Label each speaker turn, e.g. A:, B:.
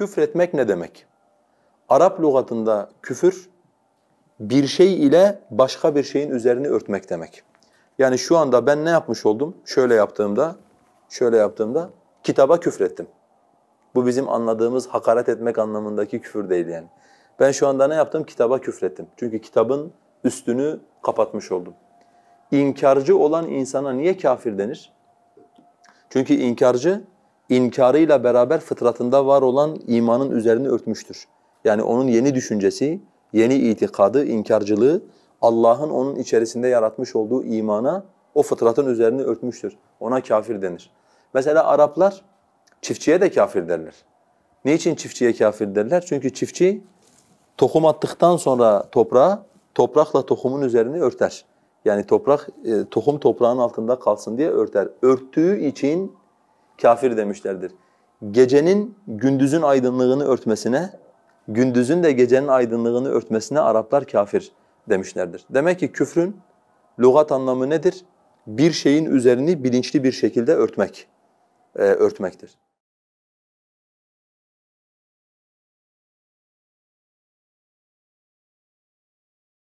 A: Küfretmek ne demek? Arap lügatında küfür bir şey ile başka bir şeyin üzerini örtmek demek. Yani şu anda ben ne yapmış oldum? Şöyle yaptığımda, şöyle yaptığımda kitaba küfrettim. Bu bizim anladığımız hakaret etmek anlamındaki küfür değil yani. Ben şu anda ne yaptım? Kitaba küfrettim. Çünkü kitabın üstünü kapatmış oldum. İnkarcı olan insana niye kafir denir? Çünkü inkarcı inkarıyla beraber fıtratında var olan imanın üzerini örtmüştür. Yani onun yeni düşüncesi, yeni itikadı, inkarcılığı Allah'ın onun içerisinde yaratmış olduğu imana o fıtratın üzerini örtmüştür. Ona kafir denir. Mesela Araplar çiftçiye de kafir derler. Niçin çiftçiye kafir derler? Çünkü çiftçi tohum attıktan sonra toprağa, toprakla tohumun üzerini örter. Yani toprak, e, tohum toprağın altında kalsın diye örter. Örttüğü için kafir demişlerdir. Gecenin gündüzün aydınlığını örtmesine, gündüzün de gecenin aydınlığını örtmesine Araplar kafir demişlerdir. Demek ki küfrün lügat anlamı nedir? Bir şeyin üzerini bilinçli bir şekilde örtmek, e, örtmektir.